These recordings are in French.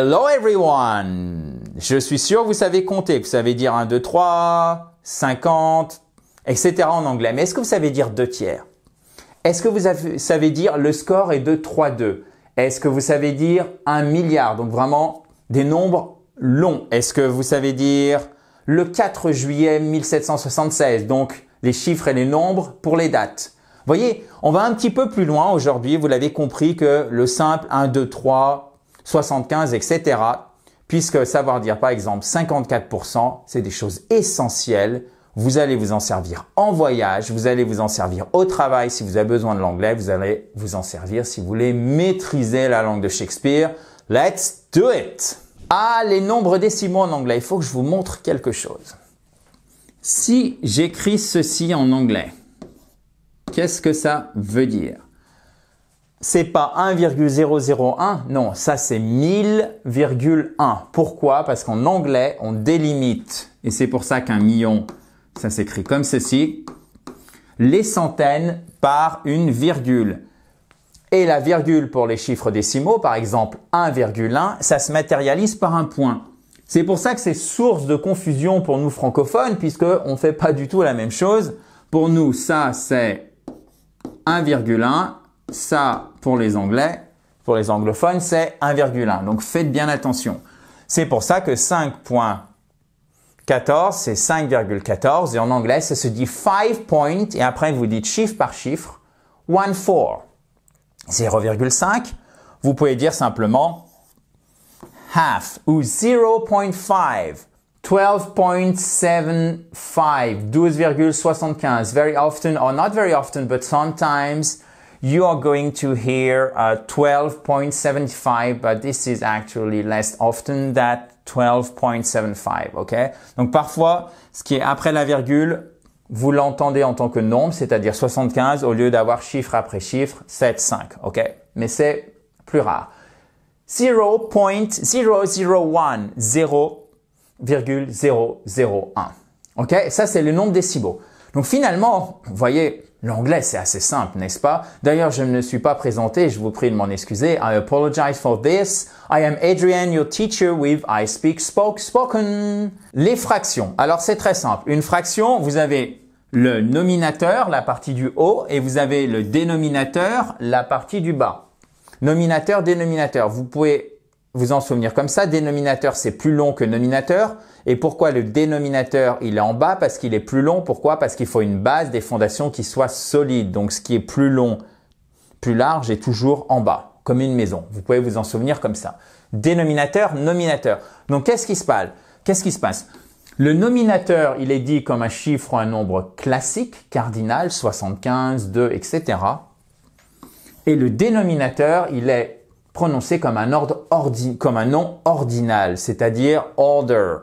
Hello everyone! Je suis sûr que vous savez compter. Vous savez dire 1, 2, 3, 50, etc. en anglais. Mais est-ce que vous savez dire 2 tiers? Est-ce que vous savez dire le score est de 3, 2? Est-ce que vous savez dire 1 milliard? Donc vraiment des nombres longs. Est-ce que vous savez dire le 4 juillet 1776? Donc les chiffres et les nombres pour les dates. Voyez, on va un petit peu plus loin aujourd'hui. Vous l'avez compris que le simple 1, 2, 3, 75, etc. Puisque savoir dire par exemple 54%, c'est des choses essentielles. Vous allez vous en servir en voyage, vous allez vous en servir au travail si vous avez besoin de l'anglais, vous allez vous en servir si vous voulez maîtriser la langue de Shakespeare. Let's do it! Ah, les nombres décimaux en anglais, il faut que je vous montre quelque chose. Si j'écris ceci en anglais, qu'est-ce que ça veut dire c'est pas 1,001, non, ça c'est 1000,1. Pourquoi Parce qu'en anglais, on délimite. Et c'est pour ça qu'un million, ça s'écrit comme ceci. Les centaines par une virgule. Et la virgule pour les chiffres décimaux, par exemple 1,1, ça se matérialise par un point. C'est pour ça que c'est source de confusion pour nous francophones, puisqu'on ne fait pas du tout la même chose. Pour nous, ça c'est 1,1 ça, pour les Anglais, pour les anglophones, c'est 1,1. Donc faites bien attention. C'est pour ça que 5.14, c'est 5,14 et en anglais, ça se dit 5 point et après vous dites chiffre par chiffre, 1,4. 0,5, vous pouvez dire simplement half ou 0.5. 12.75, 12,75, very often or not very often, but sometimes you are going to hear a 12.75, but this is actually less often that 12.75, Okay? Donc parfois, ce qui est après la virgule, vous l'entendez en tant que nombre, c'est-à-dire 75 au lieu d'avoir chiffre après chiffre, 7, 5, Okay, Mais c'est plus rare. 0.001, 0,001, Okay? Ça, c'est le nombre décibaux. Donc finalement, vous voyez, L'anglais, c'est assez simple, n'est-ce pas D'ailleurs, je ne me suis pas présenté, je vous prie de m'en excuser. I apologize for this. I am Adrian, your teacher with I Speak Spoke Spoken. Les fractions. Alors, c'est très simple. Une fraction, vous avez le nominateur, la partie du haut, et vous avez le dénominateur, la partie du bas. Nominateur, dénominateur. Vous pouvez vous en souvenir comme ça. Dénominateur, c'est plus long que nominateur. Et pourquoi le dénominateur, il est en bas Parce qu'il est plus long. Pourquoi Parce qu'il faut une base, des fondations qui soient solides. Donc ce qui est plus long, plus large est toujours en bas, comme une maison. Vous pouvez vous en souvenir comme ça. Dénominateur, nominateur. Donc qu'est-ce qui se passe Qu'est-ce qui se passe le nominateur, il est dit comme un chiffre ou un nombre classique, cardinal, 75, 2, etc. Et le dénominateur, il est prononcé comme un, ordre comme un nom ordinal, c'est-à-dire order,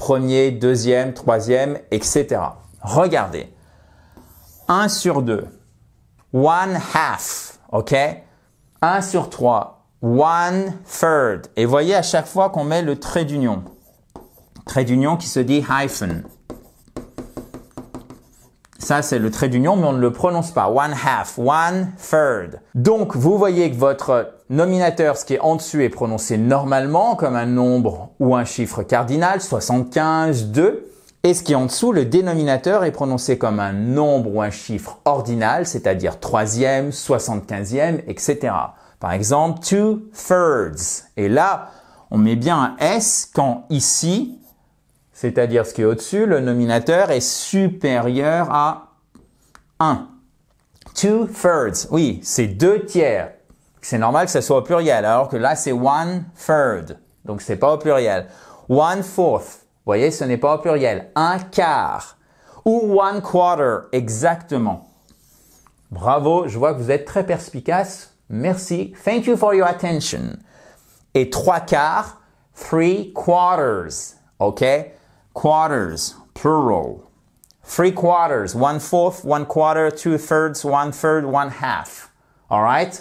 premier, deuxième, troisième, etc. Regardez. 1 sur 2, one half, ok 1 sur 3, one third. Et voyez à chaque fois qu'on met le trait d'union. Trait d'union qui se dit hyphen. Ça, c'est le trait d'union, mais on ne le prononce pas. One half, one third. Donc, vous voyez que votre nominateur, ce qui est en dessus, est prononcé normalement comme un nombre ou un chiffre cardinal, 75, 2. Et ce qui est en dessous, le dénominateur est prononcé comme un nombre ou un chiffre ordinal, c'est-à-dire troisième, 75e, etc. Par exemple, two thirds. Et là, on met bien un S quand ici, c'est-à-dire ce qui est au-dessus, le nominateur est supérieur à 1. Two-thirds, oui, c'est deux tiers. C'est normal que ça soit au pluriel, alors que là, c'est one-third, donc c'est pas au pluriel. One-fourth, vous voyez, ce n'est pas au pluriel. Un quart ou one quarter, exactement. Bravo, je vois que vous êtes très perspicace. Merci. Thank you for your attention. Et trois quarts, three quarters. OK? Quarters, plural. Three quarters, one fourth, one quarter, two thirds, one third, one half. right.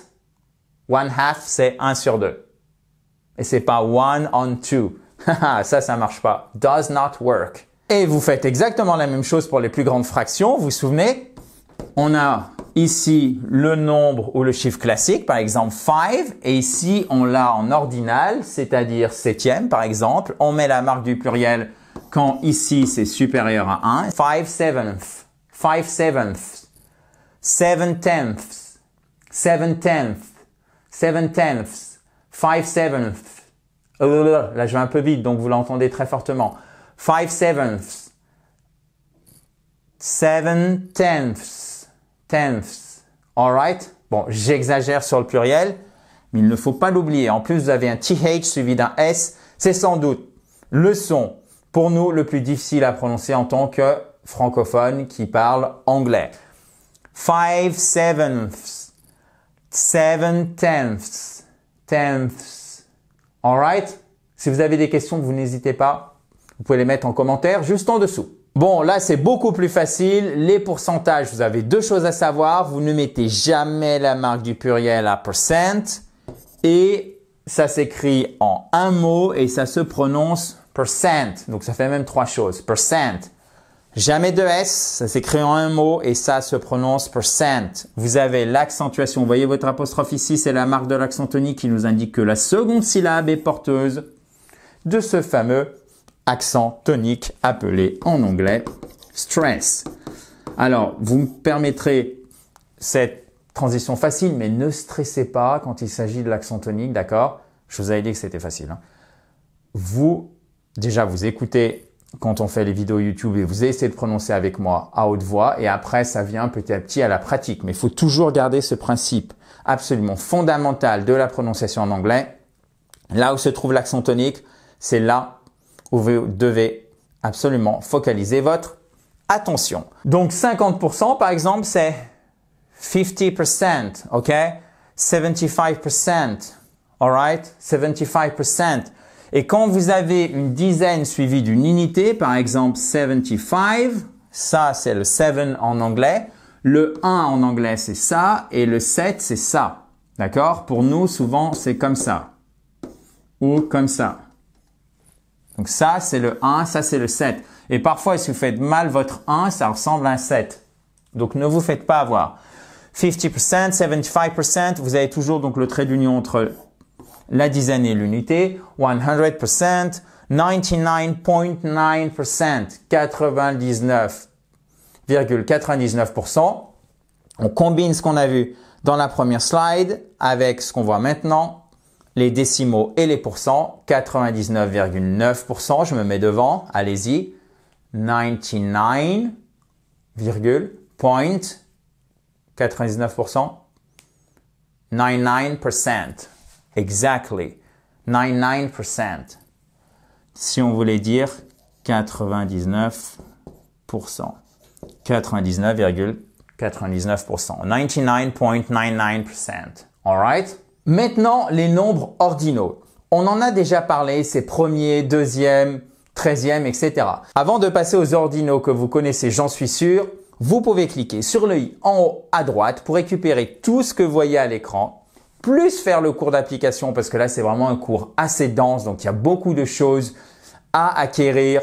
One half, c'est un sur deux. Et c'est pas one on two. Ah, ça, ça marche pas. Does not work. Et vous faites exactement la même chose pour les plus grandes fractions. Vous vous souvenez? On a ici le nombre ou le chiffre classique, par exemple 5, et ici on l'a en ordinal, c'est-à-dire septième par exemple. On met la marque du pluriel quand ici c'est supérieur à 1. 5 sevenths, 5 sevenths, 7 tenths, 7 tenths, 7 tenths, 5 sevenths. Euh, euh, euh, là, je vais un peu vite, donc vous l'entendez très fortement. 5 sevenths, 7 tenths, tenths. Alright? Bon, j'exagère sur le pluriel, mais il ne faut pas l'oublier. En plus, vous avez un TH suivi d'un S. C'est sans doute le son pour nous, le plus difficile à prononcer en tant que francophone qui parle anglais. Five sevenths, seven tenths, tenths. right Si vous avez des questions, vous n'hésitez pas. Vous pouvez les mettre en commentaire juste en dessous. Bon, là, c'est beaucoup plus facile. Les pourcentages, vous avez deux choses à savoir. Vous ne mettez jamais la marque du pluriel à percent. Et ça s'écrit en un mot et ça se prononce percent, donc ça fait même trois choses, percent. Jamais de S, ça s'écrit en un mot et ça se prononce percent. Vous avez l'accentuation, vous voyez votre apostrophe ici, c'est la marque de l'accent tonique qui nous indique que la seconde syllabe est porteuse de ce fameux accent tonique appelé en anglais stress. Alors, vous me permettrez cette transition facile, mais ne stressez pas quand il s'agit de l'accent tonique, d'accord Je vous avais dit que c'était facile. Hein. Vous déjà vous écoutez quand on fait les vidéos YouTube et vous essayez de prononcer avec moi à haute voix et après ça vient petit à petit à la pratique. Mais il faut toujours garder ce principe absolument fondamental de la prononciation en anglais. Là où se trouve l'accent tonique, c'est là où vous devez absolument focaliser votre attention. Donc 50% par exemple, c'est 50%, ok? 75%, alright? 75%. Et quand vous avez une dizaine suivie d'une unité, par exemple 75, ça c'est le 7 en anglais, le 1 en anglais c'est ça et le 7 c'est ça. D'accord Pour nous, souvent, c'est comme ça. Ou comme ça. Donc ça, c'est le 1, ça, c'est le 7. Et parfois, si vous faites mal votre 1, ça ressemble à un 7. Donc ne vous faites pas avoir. 50%, 75%, vous avez toujours donc le trait d'union entre la dizaine et l'unité, 100%, 99.9%, 99,99%. On combine ce qu'on a vu dans la première slide avec ce qu'on voit maintenant, les décimaux et les pourcents, 99,9%, je me mets devant, allez-y, 99, point 99%, 99%. Exactly. 99%. Si on voulait dire 99%. 99,99%. 99.99%. right. Maintenant, les nombres ordinaux. On en a déjà parlé, c'est premier, deuxième, treizième, etc. Avant de passer aux ordinaux que vous connaissez, j'en suis sûr, vous pouvez cliquer sur le i en haut à droite pour récupérer tout ce que vous voyez à l'écran plus faire le cours d'application parce que là c'est vraiment un cours assez dense, donc il y a beaucoup de choses à acquérir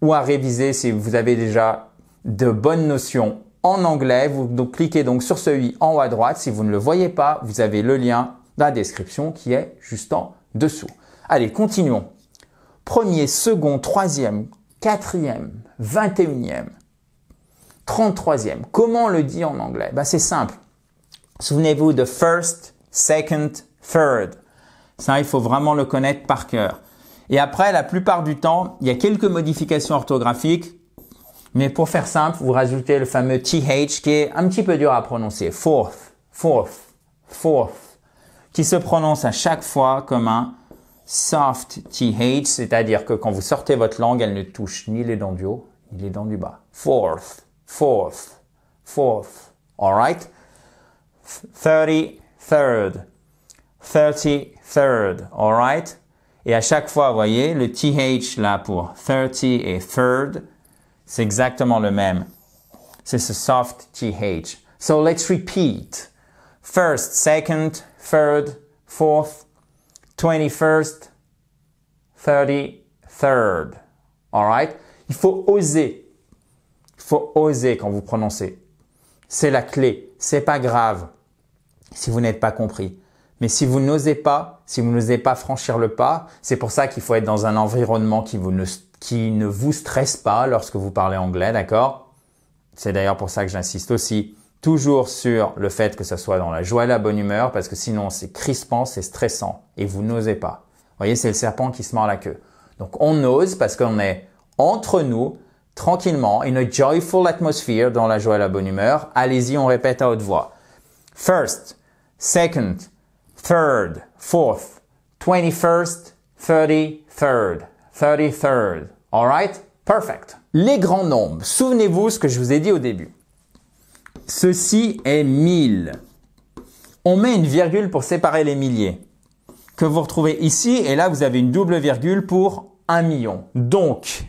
ou à réviser si vous avez déjà de bonnes notions en anglais. Vous cliquez donc sur celui en haut à droite. Si vous ne le voyez pas, vous avez le lien dans la description qui est juste en dessous. Allez, continuons. Premier, second, troisième, quatrième, vingt et unième, trente-troisième. Comment on le dit en anglais bah, C'est simple. Souvenez-vous de first, second, third. Ça, il faut vraiment le connaître par cœur. Et après, la plupart du temps, il y a quelques modifications orthographiques. Mais pour faire simple, vous rajoutez le fameux TH qui est un petit peu dur à prononcer. Fourth, fourth, fourth. Qui se prononce à chaque fois comme un soft TH. C'est-à-dire que quand vous sortez votre langue, elle ne touche ni les dents du haut, ni les dents du bas. Fourth, fourth, fourth. right. 30 third. 33 all alright? Et à chaque fois, vous voyez, le TH là pour thirty et third, c'est exactement le même. C'est ce soft TH. So let's repeat. First, second, third, fourth, 21st, thirty third. Alright? Il faut oser. Il faut oser quand vous prononcez. C'est la clé. C'est pas grave si vous n'êtes pas compris. Mais si vous n'osez pas, si vous n'osez pas franchir le pas, c'est pour ça qu'il faut être dans un environnement qui, ne, qui ne vous stresse pas lorsque vous parlez anglais, d'accord C'est d'ailleurs pour ça que j'insiste aussi toujours sur le fait que ça soit dans la joie et la bonne humeur, parce que sinon c'est crispant, c'est stressant, et vous n'osez pas. Vous voyez, c'est le serpent qui se mord la queue. Donc on ose parce qu'on est entre nous, tranquillement, in a joyful atmosphere, dans la joie et la bonne humeur. Allez-y, on répète à haute voix. First, second, third, fourth, 21st, 33rd, 33rd. right, Perfect. Les grands nombres. Souvenez-vous ce que je vous ai dit au début. Ceci est 1000. On met une virgule pour séparer les milliers. Que vous retrouvez ici, et là vous avez une double virgule pour un million. Donc,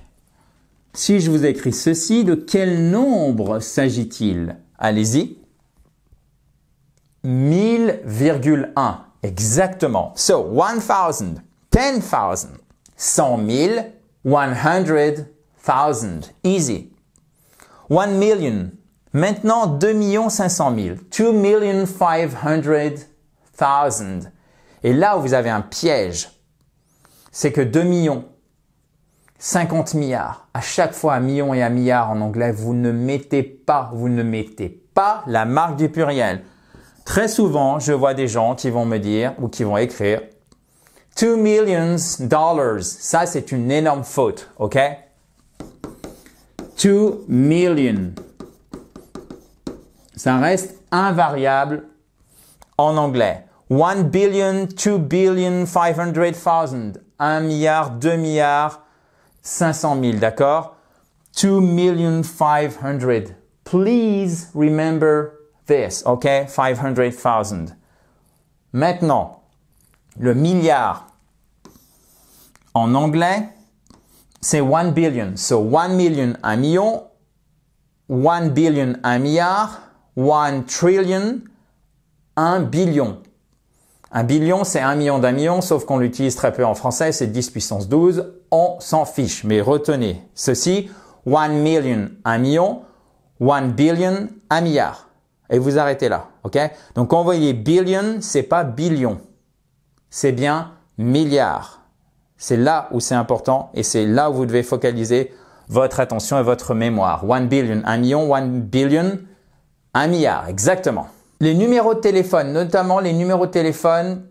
si je vous écris ceci, de quel nombre s'agit-il Allez-y. 1000,1. Exactement. So, 1000, 10,000, 100 000, 100,000. Easy. 1 million. Maintenant, 2 500 000. 2 000. Et là où vous avez un piège, c'est que 2 millions, 50 milliards, à chaque fois un million et un milliard en anglais, vous ne mettez pas, vous ne mettez pas la marque du pluriel. Très souvent, je vois des gens qui vont me dire ou qui vont écrire 2 millions dollars. Ça, c'est une énorme faute, ok? 2 million. Ça reste invariable en anglais. 1 billion, 2 billion, 500 thousand. 1 milliard, 2 milliards, 500 000, d'accord? 2 million 500. Please remember this, OK? 500,000. Maintenant, le milliard en anglais, c'est 1 billion. So 1 million, 1 million. 1 billion, 1 milliard. 1 trillion, un billion. Un billion, c'est un million d'un million, sauf qu'on l'utilise très peu en français, c'est 10 puissance 12. On s'en fiche, mais retenez ceci. 1 million, 1 million. 1 billion, 1 milliard et vous arrêtez là. OK? Donc, quand vous voyez billion, c'est pas billion. C'est bien milliard. C'est là où c'est important et c'est là où vous devez focaliser votre attention et votre mémoire. One billion, un million, one billion, un milliard, exactement. Les numéros de téléphone, notamment les numéros de téléphone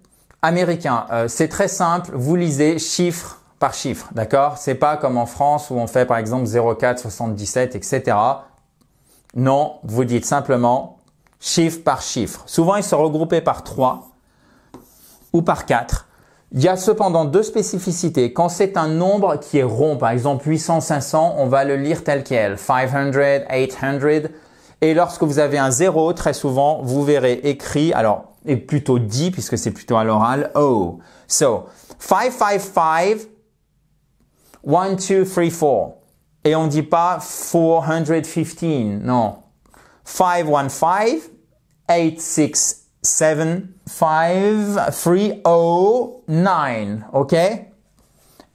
américains, euh, c'est très simple. Vous lisez chiffre par chiffre, d'accord C'est pas comme en France où on fait par exemple 04, 77, etc. Non, vous dites simplement chiffre par chiffre. Souvent, ils sont regroupés par 3 ou par 4. Il y a cependant deux spécificités. Quand c'est un nombre qui est rond, par exemple 800, 500, on va le lire tel quel. 500, 800. Et lorsque vous avez un zéro, très souvent, vous verrez écrit, alors, et plutôt dit, puisque c'est plutôt à l'oral, oh. So, 555, 1, 2, 3, 4. Et on ne dit pas 415, non. 515 867 5309. Okay?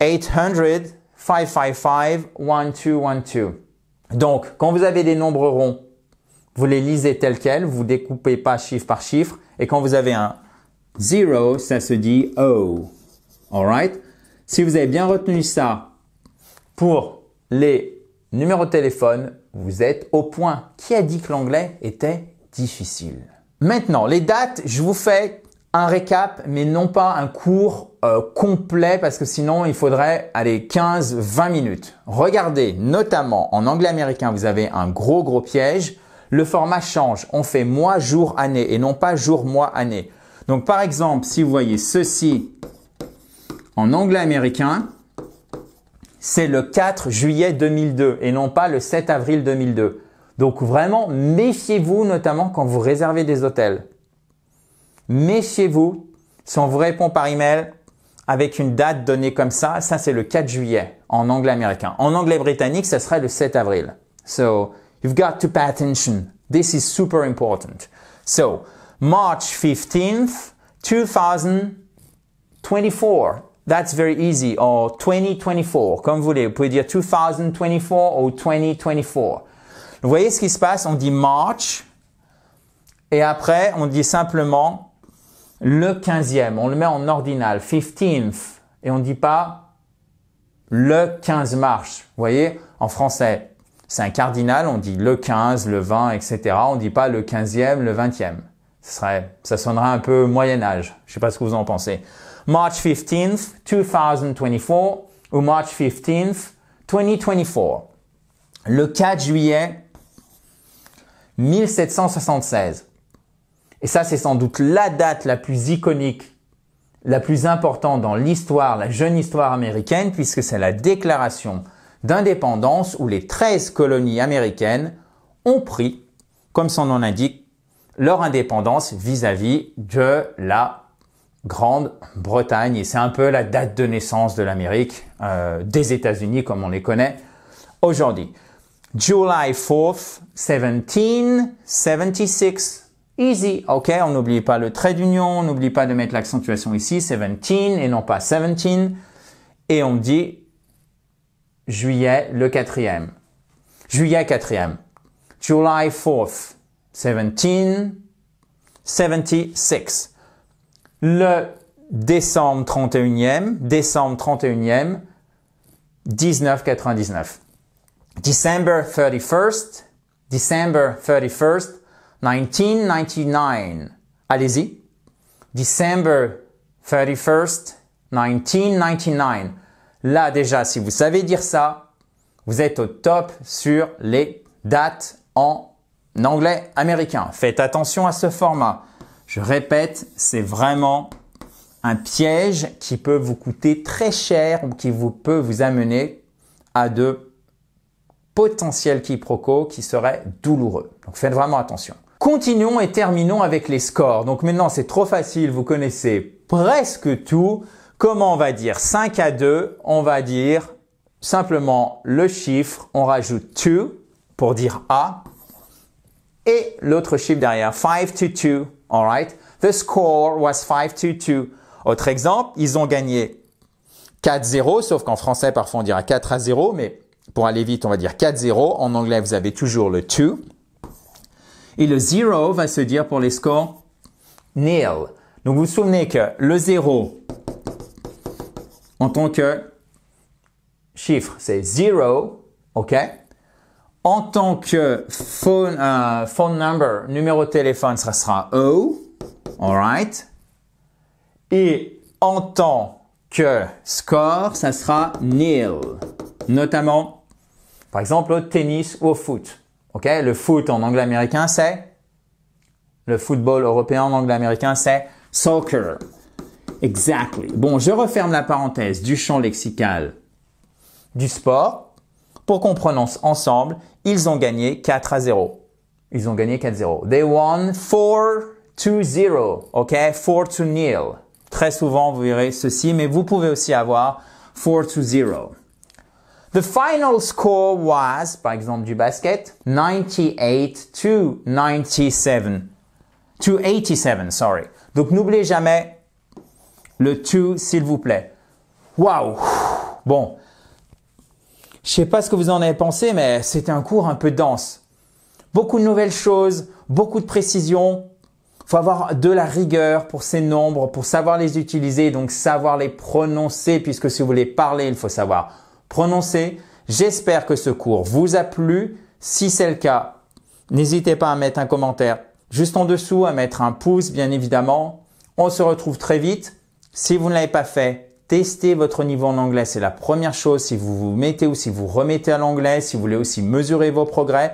800 555 1212. Donc, quand vous avez des nombres ronds, vous les lisez tels quels, vous découpez pas chiffre par chiffre. Et quand vous avez un 0, ça se dit O. Oh. Alright? Si vous avez bien retenu ça pour les numéros de téléphone, vous êtes au point. Qui a dit que l'anglais était difficile Maintenant, les dates, je vous fais un récap, mais non pas un cours euh, complet, parce que sinon il faudrait aller 15-20 minutes. Regardez, notamment en anglais américain, vous avez un gros gros piège. Le format change. On fait mois, jour, année, et non pas jour, mois, année. Donc par exemple, si vous voyez ceci en anglais américain, c'est le 4 juillet 2002 et non pas le 7 avril 2002. Donc vraiment, méfiez-vous notamment quand vous réservez des hôtels. Méfiez-vous si on vous répond par email avec une date donnée comme ça, ça c'est le 4 juillet en anglais américain. En anglais britannique, ça serait le 7 avril. So, you've got to pay attention. This is super important. So, March 15th, 2024. That's very easy. Or 2024, comme vous voulez. Vous pouvez dire 2024 ou 2024. Vous voyez ce qui se passe On dit March et après on dit simplement le 15e. On le met en ordinal, 15th. Et on ne dit pas le 15 mars. Vous voyez, en français, c'est un cardinal, on dit le 15, le 20, etc. On ne dit pas le 15e, le 20e. ça sonnerait un peu Moyen Âge. Je ne sais pas ce que vous en pensez. March 15th, 2024 ou March 15th, 2024. Le 4 juillet 1776. Et ça, c'est sans doute la date la plus iconique, la plus importante dans l'histoire, la jeune histoire américaine, puisque c'est la déclaration d'indépendance où les 13 colonies américaines ont pris, comme son nom l'indique, leur indépendance vis-à-vis -vis de la Grande-Bretagne. Et c'est un peu la date de naissance de l'Amérique, euh, des États-Unis comme on les connaît aujourd'hui. July 4th, 1776. Easy, ok, on n'oublie pas le trait d'union, on n'oublie pas de mettre l'accentuation ici, 17 et non pas 17. Et on dit juillet le quatrième. Juillet quatrième. July 4th, 1776 le décembre 31e, décembre 31e, 1999. December 31st, December 31st, 1999. Allez-y. December 31st, 1999. Là déjà, si vous savez dire ça, vous êtes au top sur les dates en anglais américain. Faites attention à ce format. Je répète, c'est vraiment un piège qui peut vous coûter très cher ou qui vous peut vous amener à de potentiels quiproquos qui seraient douloureux. Donc faites vraiment attention. Continuons et terminons avec les scores. Donc maintenant c'est trop facile, vous connaissez presque tout. Comment on va dire 5 à 2 On va dire simplement le chiffre, on rajoute 2 pour dire A et l'autre chiffre derrière 5 to 2 Alright? The score was 5-2-2. Autre exemple, ils ont gagné 4-0, sauf qu'en français, parfois, on dira 4 à 0, mais pour aller vite, on va dire 4-0. En anglais, vous avez toujours le 2. Et le 0 va se dire pour les scores nil. Donc, vous vous souvenez que le 0, en tant que chiffre, c'est 0, OK? en tant que euh, phone, number, numéro de téléphone, ça sera O. Et en tant que score, ça sera nil. Notamment, par exemple, au tennis ou au foot. OK? Le foot en anglais américain, c'est le football européen en anglais américain, c'est soccer. Exactly. Bon, je referme la parenthèse du champ lexical du sport pour qu'on prononce ensemble, ils ont gagné 4 à 0. Ils ont gagné 4-0. à They won 4 to 0 OK? 4 to nil. Très souvent, vous verrez ceci, mais vous pouvez aussi avoir 4 to 0 The final score was, par exemple du basket, 98 to 97. To 87, sorry. Donc n'oubliez jamais le 2, s'il vous plaît. Wow! Bon, je sais pas ce que vous en avez pensé, mais c'était un cours un peu dense. Beaucoup de nouvelles choses, beaucoup de précisions. Faut avoir de la rigueur pour ces nombres, pour savoir les utiliser, donc savoir les prononcer, puisque si vous voulez parler, il faut savoir prononcer. J'espère que ce cours vous a plu. Si c'est le cas, n'hésitez pas à mettre un commentaire juste en dessous, à mettre un pouce, bien évidemment. On se retrouve très vite. Si vous ne l'avez pas fait, Tester votre niveau en anglais, c'est la première chose si vous vous mettez ou si vous remettez à l'anglais, si vous voulez aussi mesurer vos progrès.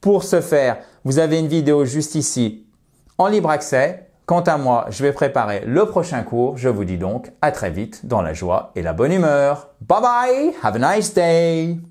Pour ce faire, vous avez une vidéo juste ici en libre accès. Quant à moi, je vais préparer le prochain cours. Je vous dis donc à très vite dans la joie et la bonne humeur. Bye bye, have a nice day.